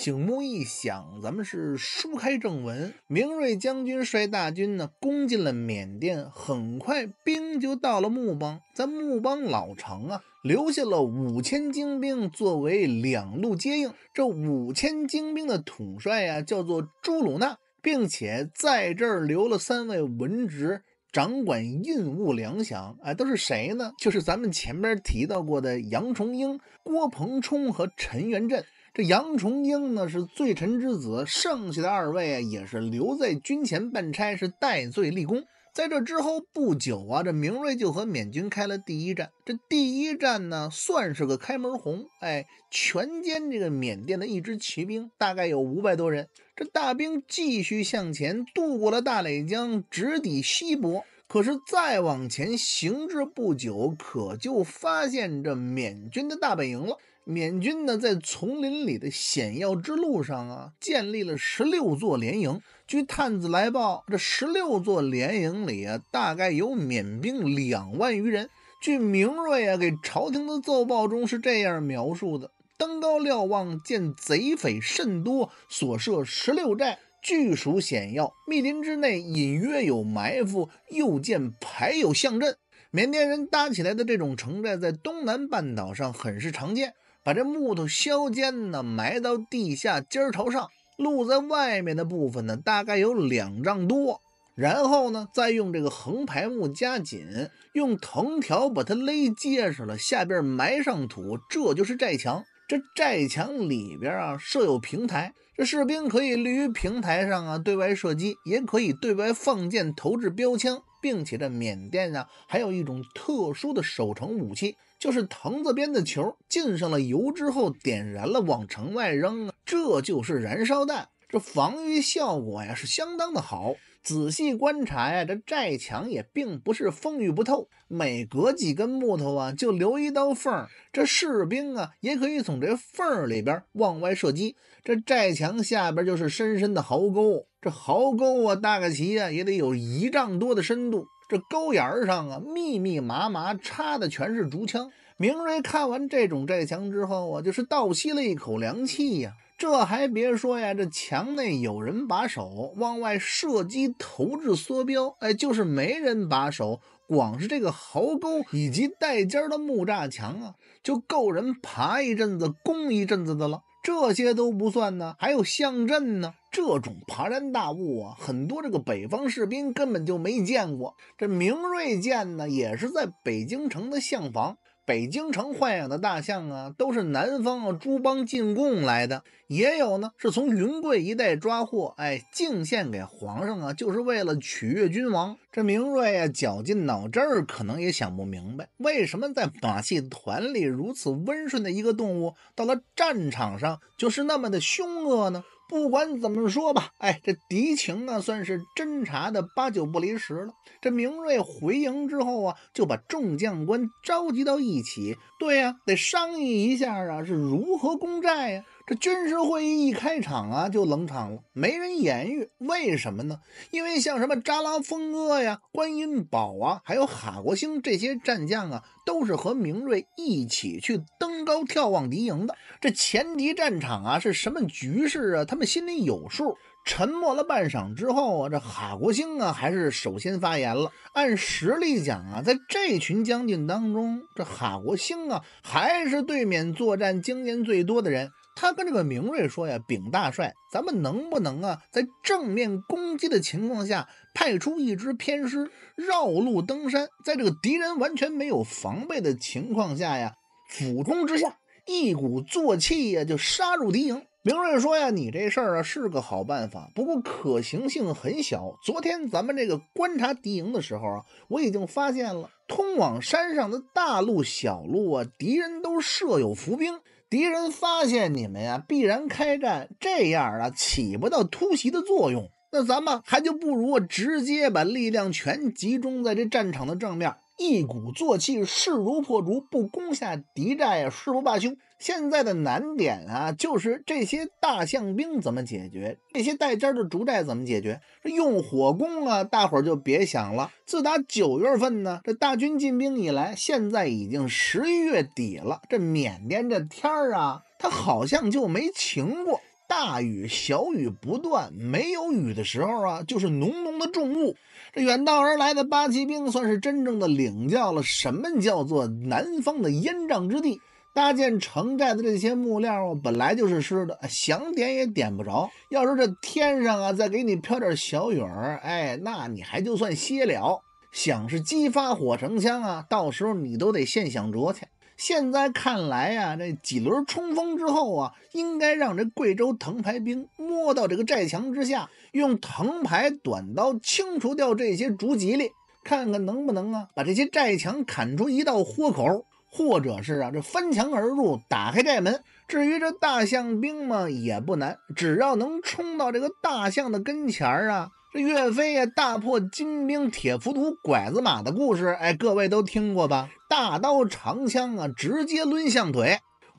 醒目一想，咱们是书开正文。明瑞将军率大军呢，攻进了缅甸，很快兵就到了木邦。咱木邦老城啊，留下了五千精兵作为两路接应。这五千精兵的统帅呀，叫做朱鲁纳，并且在这儿留了三位文职，掌管印务粮饷。哎，都是谁呢？就是咱们前面提到过的杨重英、郭鹏冲和陈元振。这杨重英呢是罪臣之子，剩下的二位啊也是留在军前办差，是戴罪立功。在这之后不久啊，这明瑞就和缅军开了第一战。这第一战呢算是个开门红，哎，全歼这个缅甸的一支骑兵，大概有五百多人。这大兵继续向前，渡过了大垒江，直抵西伯。可是再往前行至不久，可就发现这缅军的大本营了。缅军呢，在丛林里的险要之路上啊，建立了十六座连营。据探子来报，这十六座连营里啊，大概有缅兵两万余人。据明瑞啊给朝廷的奏报中是这样描述的：登高瞭望，见贼匪甚多，所设十六寨巨属险要，密林之内隐约有埋伏，又见排有象阵。缅甸人搭起来的这种城寨，在东南半岛上很是常见。把这木头削尖呢，埋到地下，尖儿朝上，露在外面的部分呢，大概有两丈多。然后呢，再用这个横排木加紧，用藤条把它勒结实了。下边埋上土，这就是寨墙。这寨墙里边啊，设有平台，这士兵可以立于平台上啊，对外射击，也可以对外放箭、投掷标枪。并且这缅甸啊，还有一种特殊的守城武器。就是藤子编的球，浸上了油之后点燃了，往城外扔，这就是燃烧弹。这防御效果呀是相当的好。仔细观察呀，这寨墙也并不是风雨不透，每隔几根木头啊就留一道缝儿，这士兵啊也可以从这缝儿里边往外射击。这寨墙下边就是深深的壕沟，这壕沟啊大概齐呀也得有一丈多的深度。这沟沿上啊，密密麻麻插的全是竹枪。明瑞看完这种寨墙之后啊，就是倒吸了一口凉气呀。这还别说呀，这墙内有人把守，往外射击、投掷梭镖；哎，就是没人把守，光是这个壕沟以及带尖的木栅墙啊，就够人爬一阵子、攻一阵子的了。这些都不算呢，还有象阵呢。这种庞然大物啊，很多这个北方士兵根本就没见过。这明瑞见呢，也是在北京城的象房，北京城豢养的大象啊，都是南方啊诸邦进贡来的，也有呢是从云贵一带抓获，哎，敬献给皇上啊，就是为了取悦君王。这明瑞啊，绞尽脑汁儿，可能也想不明白，为什么在马戏团里如此温顺的一个动物，到了战场上就是那么的凶恶呢？不管怎么说吧，哎，这敌情啊，算是侦查的八九不离十了。这明瑞回营之后啊，就把众将官召集到一起，对呀，得商议一下啊，是如何攻寨呀。这军事会议一开场啊，就冷场了，没人言语。为什么呢？因为像什么扎拉风哥呀、观音宝啊，还有哈国兴这些战将啊，都是和明瑞一起去登高眺望敌营的。这前敌战场啊，是什么局势啊？他们心里有数。沉默了半晌之后啊，这哈国兴啊，还是首先发言了。按实力讲啊，在这群将军当中，这哈国兴啊，还是对缅作战经验最多的人。他跟这个明瑞说呀：“禀大帅，咱们能不能啊，在正面攻击的情况下，派出一支偏师绕路登山，在这个敌人完全没有防备的情况下呀，俯冲之下一鼓作气呀，就杀入敌营。”明瑞说呀：“你这事儿啊是个好办法，不过可行性很小。昨天咱们这个观察敌营的时候啊，我已经发现了通往山上的大路、小路啊，敌人都设有伏兵。”敌人发现你们呀，必然开战。这样啊，起不到突袭的作用。那咱们还就不如直接把力量全集中在这战场的正面。一鼓作气，势如破竹，不攻下敌寨啊，誓不罢休。现在的难点啊，就是这些大象兵怎么解决，这些带尖的竹寨怎么解决？用火攻啊，大伙儿就别想了。自打九月份呢，这大军进兵以来，现在已经十一月底了。这缅甸这天儿啊，它好像就没晴过，大雨小雨不断。没有雨的时候啊，就是浓浓的重雾。这远道而来的八旗兵算是真正的领教了什么叫做南方的烟瘴之地。搭建城寨的这些木料啊，本来就是湿的，想点也点不着。要是这天上啊再给你飘点小雨儿，哎，那你还就算歇了。想是激发火成枪啊，到时候你都得现想着去。现在看来呀，这几轮冲锋之后啊，应该让这贵州藤牌兵摸到这个寨墙之下，用藤牌短刀清除掉这些竹吉利，看看能不能啊把这些寨墙砍出一道豁口，或者是啊这翻墙而入，打开寨门。至于这大象兵嘛，也不难，只要能冲到这个大象的跟前儿啊。这岳飞呀，大破金兵铁浮屠拐子马的故事，哎，各位都听过吧？大刀长枪啊，直接抡象腿，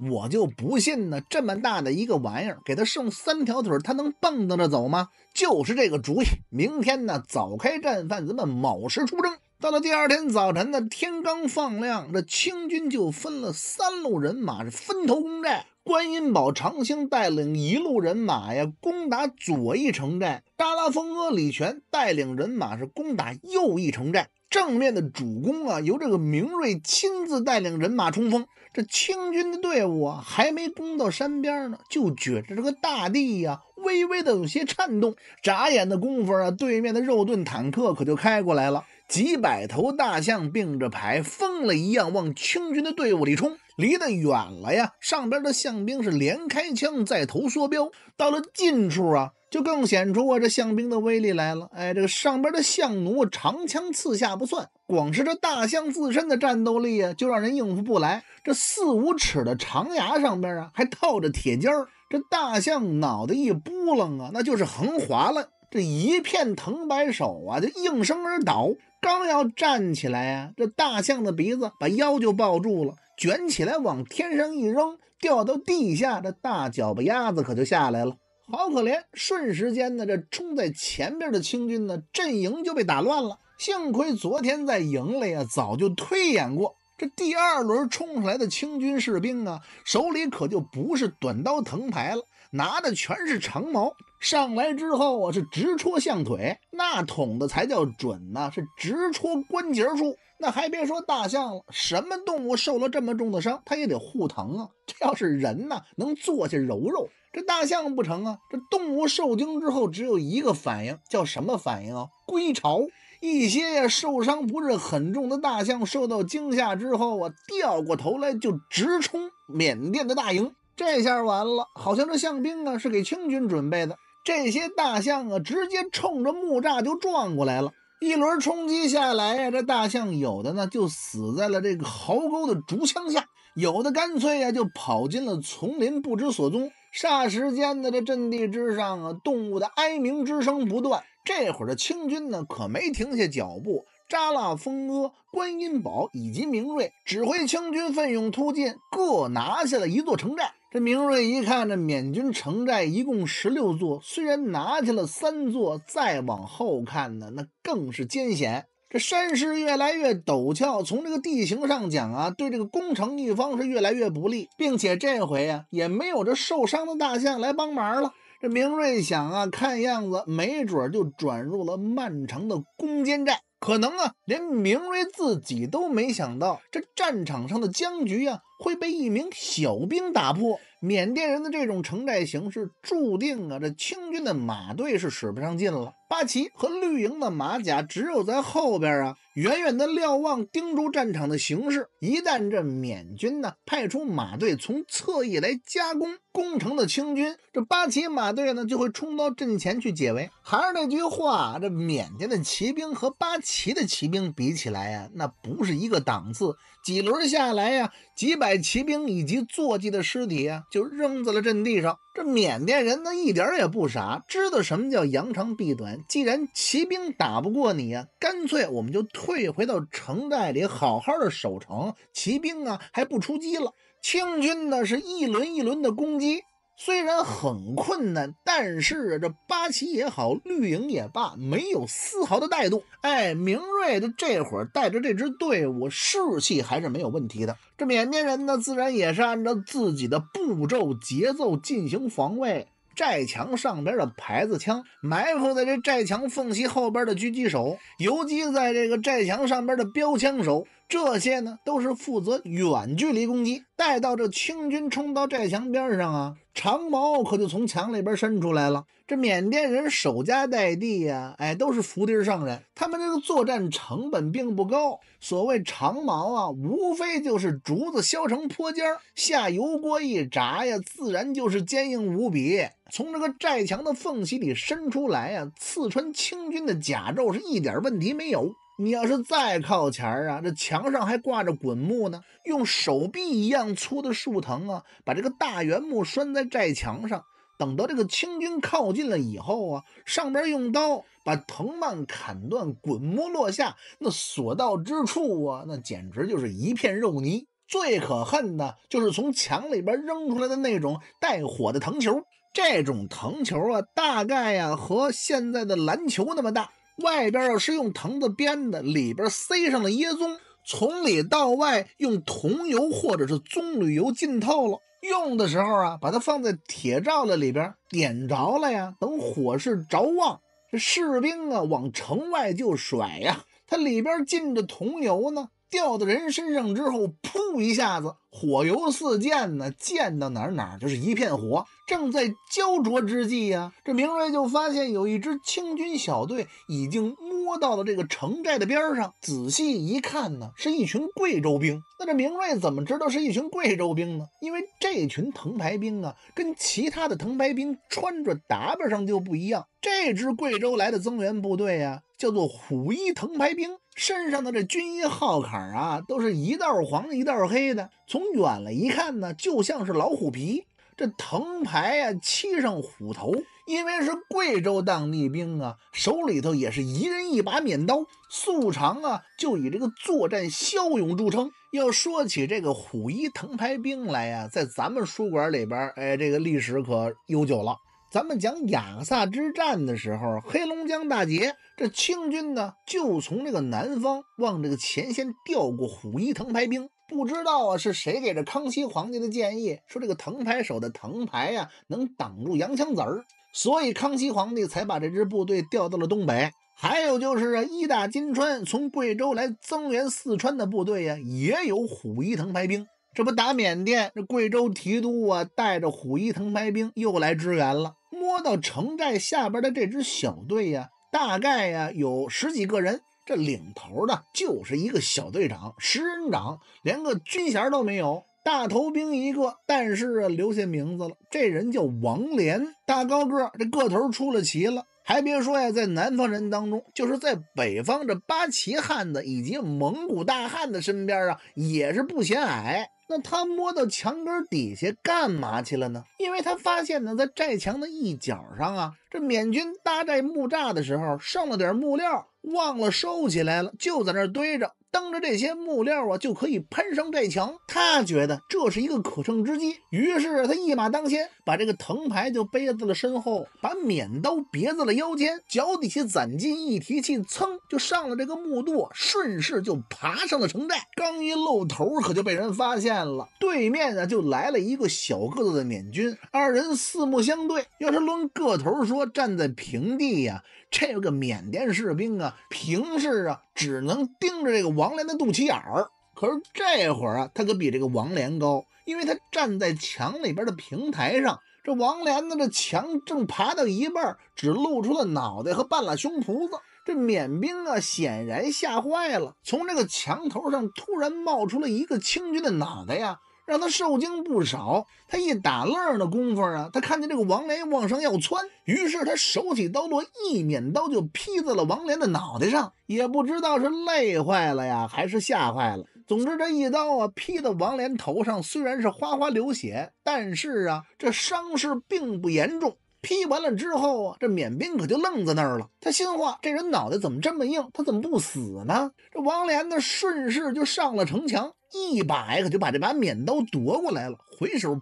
我就不信呢，这么大的一个玩意儿，给他剩三条腿，他能蹦跶着走吗？就是这个主意。明天呢，早开战，犯子们卯时出征。到了第二天早晨呢，天刚放亮，这清军就分了三路人马，是分头攻寨。观音宝长兴带领一路人马呀，攻打左翼城寨；扎拉丰阿李全带领人马是攻打右翼城寨。正面的主攻啊，由这个明瑞亲自带领人马冲锋。这清军的队伍啊，还没攻到山边呢，就觉着这个大地呀微微的有些颤动。眨眼的功夫啊，对面的肉盾坦克可就开过来了。几百头大象并着排，疯了一样往清军的队伍里冲。离得远了呀，上边的象兵是连开枪再投梭镖；到了近处啊，就更显出啊这象兵的威力来了。哎，这个上边的象奴长枪刺下不算，光是这大象自身的战斗力啊，就让人应付不来。这四五尺的长牙上边啊，还套着铁尖儿。这大象脑袋一扑棱啊，那就是横划了。这一片藤白手啊，就应声而倒。刚要站起来呀，这大象的鼻子把腰就抱住了，卷起来往天上一扔，掉到地下，这大脚巴鸭子可就下来了，好可怜。瞬时间呢，这冲在前边的清军呢，阵营就被打乱了。幸亏昨天在营里啊，早就推演过，这第二轮冲出来的清军士兵啊，手里可就不是短刀藤牌了，拿的全是长矛。上来之后啊，是直戳象腿，那捅的才叫准呢，是直戳关节处。那还别说大象了，什么动物受了这么重的伤，它也得护疼啊。这要是人呢，能坐下揉揉，这大象不成啊？这动物受惊之后只有一个反应，叫什么反应啊？归巢。一些呀受伤不是很重的大象受到惊吓之后啊，掉过头来就直冲缅甸的大营。这下完了，好像这象兵啊是给清军准备的。这些大象啊，直接冲着木栅就撞过来了。一轮冲击下来呀，这大象有的呢就死在了这个壕沟的竹枪下，有的干脆啊就跑进了丛林，不知所踪。霎时间呢，这阵地之上啊，动物的哀鸣之声不断。这会儿的清军呢，可没停下脚步，扎拉风阿、观音堡以及明瑞指挥清军奋勇突进，各拿下了一座城寨。这明瑞一看，这缅军城寨一共十六座，虽然拿下了三座，再往后看呢，那更是艰险。这山势越来越陡峭，从这个地形上讲啊，对这个攻城一方是越来越不利，并且这回啊，也没有这受伤的大象来帮忙了。这明瑞想啊，看样子没准就转入了漫长的攻坚战。可能啊，连明瑞自己都没想到，这战场上的僵局啊，会被一名小兵打破。缅甸人的这种城寨形式，注定啊，这清军的马队是使不上劲了。八旗和绿营的马甲只有在后边啊，远远的瞭望，盯住战场的形势。一旦这缅军呢派出马队从侧翼来加攻攻城的清军，这八旗马队呢就会冲到阵前去解围。还是那句话，这缅甸的骑兵和八旗的骑兵比起来啊，那不是一个档次。几轮下来呀，几百骑兵以及坐骑的尸体啊。就扔在了阵地上。这缅甸人呢，一点也不傻，知道什么叫扬长避短。既然骑兵打不过你呀，干脆我们就退回到城寨里，好好的守城。骑兵啊，还不出击了。清军呢，是一轮一轮的攻击。虽然很困难，但是这八旗也好，绿营也罢，没有丝毫的带动。哎，明瑞的这会儿带着这支队伍，士气还是没有问题的。这缅甸人呢，自然也是按照自己的步骤节奏进行防卫。寨墙上边的牌子枪，埋伏在这寨墙缝隙后边的狙击手，游击在这个寨墙上边的标枪手，这些呢都是负责远距离攻击。待到这清军冲到寨墙边上啊！长矛可就从墙里边伸出来了。这缅甸人守家待地呀，哎，都是伏地上人。他们这个作战成本并不高。所谓长矛啊，无非就是竹子削成坡尖儿，下油锅一炸呀，自然就是坚硬无比。从这个寨墙的缝隙里伸出来啊，刺穿清军的甲胄是一点问题没有。你要是再靠前儿啊，这墙上还挂着滚木呢，用手臂一样粗的树藤啊，把这个大圆木拴在寨墙上。等到这个清军靠近了以后啊，上边用刀把藤蔓砍断，滚木落下，那所到之处啊，那简直就是一片肉泥。最可恨的，就是从墙里边扔出来的那种带火的藤球。这种藤球啊，大概呀，和现在的篮球那么大。外边儿要是用藤子编的，里边塞上了椰棕，从里到外用桐油或者是棕榈油浸透了。用的时候啊，把它放在铁罩子里边，点着了呀，等火势着旺，这士兵啊往城外就甩呀，它里边浸着桐油呢。掉到人身上之后，噗一下子，火油四溅呢，溅到哪儿哪儿就是一片火。正在焦灼之际呀，这明瑞就发现有一支清军小队已经。摸到了这个城寨的边上，仔细一看呢，是一群贵州兵。那这明瑞怎么知道是一群贵州兵呢？因为这群藤牌兵啊，跟其他的藤牌兵穿着打扮上就不一样。这支贵州来的增援部队啊，叫做虎一藤牌兵，身上的这军衣号坎啊，都是一道黄一道黑的，从远了一看呢，就像是老虎皮。这藤牌啊，七上虎头，因为是贵州当地兵啊，手里头也是一人一把免刀，素常啊就以这个作战骁勇著称。要说起这个虎一藤牌兵来呀，在咱们书馆里边，哎，这个历史可悠久了。咱们讲雅克萨之战的时候，黑龙江大捷，这清军呢就从这个南方往这个前线调过虎一藤牌兵。不知道啊，是谁给这康熙皇帝的建议？说这个藤牌手的藤牌呀，能挡住洋枪子儿，所以康熙皇帝才把这支部队调到了东北。还有就是啊，一大金川从贵州来增援四川的部队呀，也有虎一藤牌兵。这不打缅甸，这贵州提督啊，带着虎一藤牌兵又来支援了。摸到城寨下边的这支小队呀，大概呀有十几个人。这领头的就是一个小队长，十人掌连个军衔都没有，大头兵一个，但是留下名字了，这人叫王连，大高个，这个头出了奇了。还别说呀，在南方人当中，就是在北方这八旗汉子以及蒙古大汉的身边啊，也是不显矮。那他摸到墙根底下干嘛去了呢？因为他发现呢，在寨墙的一角上啊，这缅军搭寨木栅的时候剩了点木料。忘了收起来了，就在那儿堆着。当着这些木料啊，就可以攀上这墙。他觉得这是一个可乘之机，于是他一马当先，把这个藤牌就背在了身后，把免刀别在了腰间，脚底下攒劲一提气，噌就上了这个木垛，顺势就爬上了城寨。刚一露头，可就被人发现了。对面呢，就来了一个小个子的缅军，二人四目相对。要是论个头说，站在平地呀。这个缅甸士兵啊，平时啊，只能盯着这个王连的肚脐眼儿。可是这会儿啊，他可比这个王连高，因为他站在墙里边的平台上。这王连呢，这墙正爬到一半，只露出了脑袋和半拉胸脯子。这缅兵啊，显然吓坏了，从这个墙头上突然冒出了一个清军的脑袋呀！让他受惊不少。他一打愣的功夫啊，他看见这个王连往上要窜，于是他手起刀落，一捻刀就劈在了王连的脑袋上。也不知道是累坏了呀，还是吓坏了。总之这一刀啊，劈到王连头上，虽然是哗哗流血，但是啊，这伤势并不严重。劈完了之后啊，这缅兵可就愣在那儿了。他心话：这人脑袋怎么这么硬？他怎么不死呢？这王连呢，顺势就上了城墙，一把可就把这把缅刀夺过来了，回手，砰！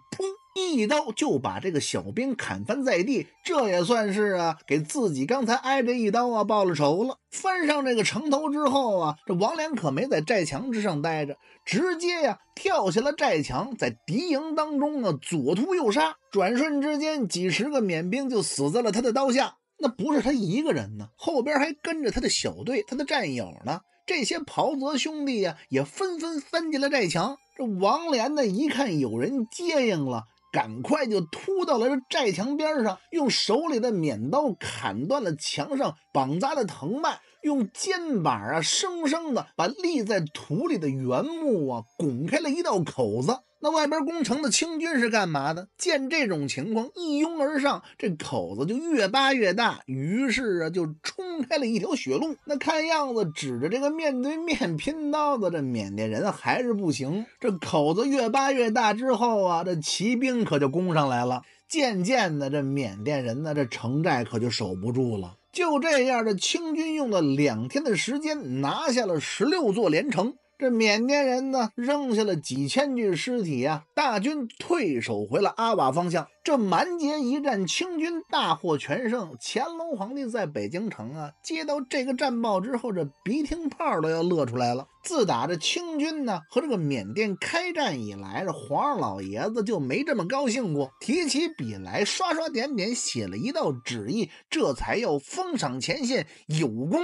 一刀就把这个小兵砍翻在地，这也算是啊，给自己刚才挨这一刀啊报了仇了。翻上这个城头之后啊，这王连可没在寨墙之上待着，直接呀跳下了寨墙，在敌营当中呢左突右杀，转瞬之间几十个缅兵就死在了他的刀下。那不是他一个人呢，后边还跟着他的小队，他的战友呢。这些袍泽兄弟呀，也纷纷翻进了寨墙。这王连呢一看有人接应了。赶快就突到了这寨墙边上，用手里的免刀砍断了墙上绑扎的藤蔓，用肩膀啊，生生的把立在土里的原木啊，拱开了一道口子。那外边攻城的清军是干嘛的？见这种情况，一拥而上，这口子就越扒越大，于是啊，就冲开了一条血路。那看样子，指着这个面对面拼刀子，这缅甸人还是不行。这口子越扒越大之后啊，这骑兵可就攻上来了。渐渐的，这缅甸人呢，这城寨可就守不住了。就这样，这清军用了两天的时间，拿下了十六座连城。这缅甸人呢，扔下了几千具尸体啊！大军退守回了阿瓦方向。这蛮捷一战，清军大获全胜。乾隆皇帝在北京城啊，接到这个战报之后，这鼻涕泡都要乐出来了。自打这清军呢和这个缅甸开战以来，这皇上老爷子就没这么高兴过。提起笔来，刷刷点点，写了一道旨意，这才要封赏前线有功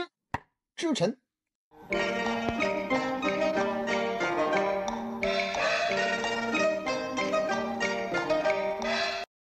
之臣。